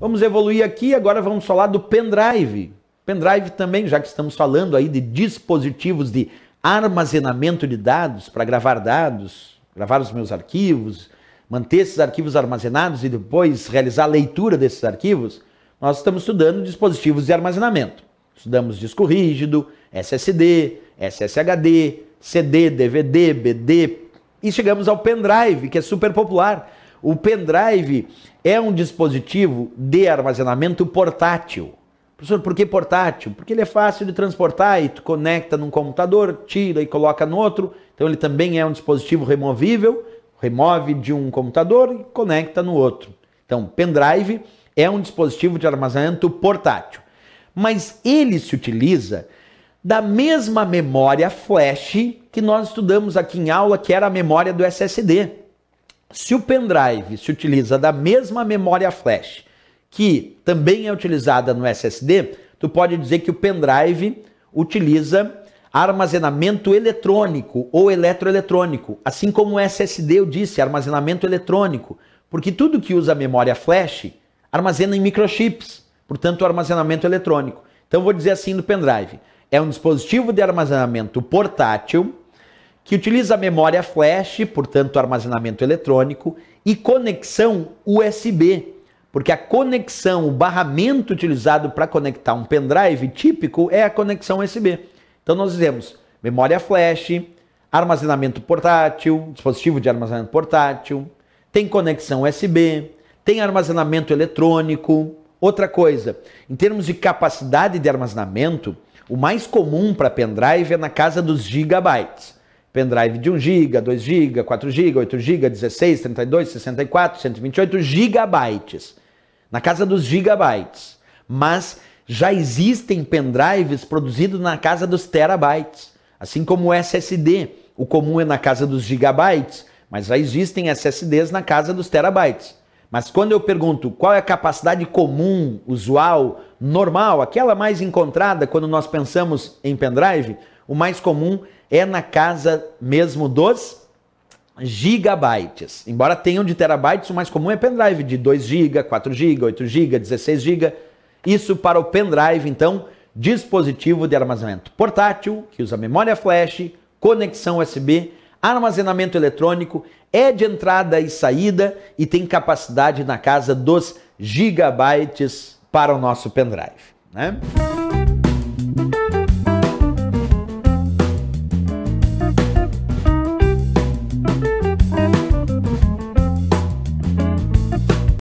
Vamos evoluir aqui, agora vamos falar do pendrive. Pendrive também, já que estamos falando aí de dispositivos de armazenamento de dados, para gravar dados, gravar os meus arquivos, manter esses arquivos armazenados e depois realizar a leitura desses arquivos, nós estamos estudando dispositivos de armazenamento. Estudamos disco rígido, SSD, SSHD, CD, DVD, BD e chegamos ao pendrive, que é super popular. O pendrive é um dispositivo de armazenamento portátil. Professor, por que portátil? Porque ele é fácil de transportar e tu conecta num computador, tira e coloca no outro. Então ele também é um dispositivo removível, remove de um computador e conecta no outro. Então, pendrive é um dispositivo de armazenamento portátil. Mas ele se utiliza da mesma memória flash que nós estudamos aqui em aula, que era a memória do SSD se o pendrive se utiliza da mesma memória flash que também é utilizada no SSD, tu pode dizer que o pendrive utiliza armazenamento eletrônico ou eletroeletrônico, assim como o SSD eu disse, armazenamento eletrônico, porque tudo que usa memória flash armazena em microchips, portanto, armazenamento eletrônico. Então vou dizer assim do pendrive, é um dispositivo de armazenamento portátil que utiliza memória flash, portanto armazenamento eletrônico, e conexão USB, porque a conexão, o barramento utilizado para conectar um pendrive típico é a conexão USB. Então nós dizemos memória flash, armazenamento portátil, dispositivo de armazenamento portátil, tem conexão USB, tem armazenamento eletrônico. Outra coisa, em termos de capacidade de armazenamento, o mais comum para pendrive é na casa dos gigabytes pendrive de 1 GB, 2 GB, 4 GB, 8 GB, 16, 32, 64, 128 gigabytes. Na casa dos gigabytes. Mas já existem pendrives produzidos na casa dos terabytes, assim como o SSD. O comum é na casa dos gigabytes, mas já existem SSDs na casa dos terabytes. Mas quando eu pergunto qual é a capacidade comum, usual, normal, aquela mais encontrada quando nós pensamos em pendrive, o mais comum é na casa mesmo dos gigabytes. Embora tenham de terabytes, o mais comum é pendrive de 2 GB, 4 GB, 8 GB, 16 GB. Isso para o pendrive, então, dispositivo de armazenamento portátil, que usa memória flash, conexão USB armazenamento eletrônico, é de entrada e saída e tem capacidade na casa dos gigabytes para o nosso pendrive. Né?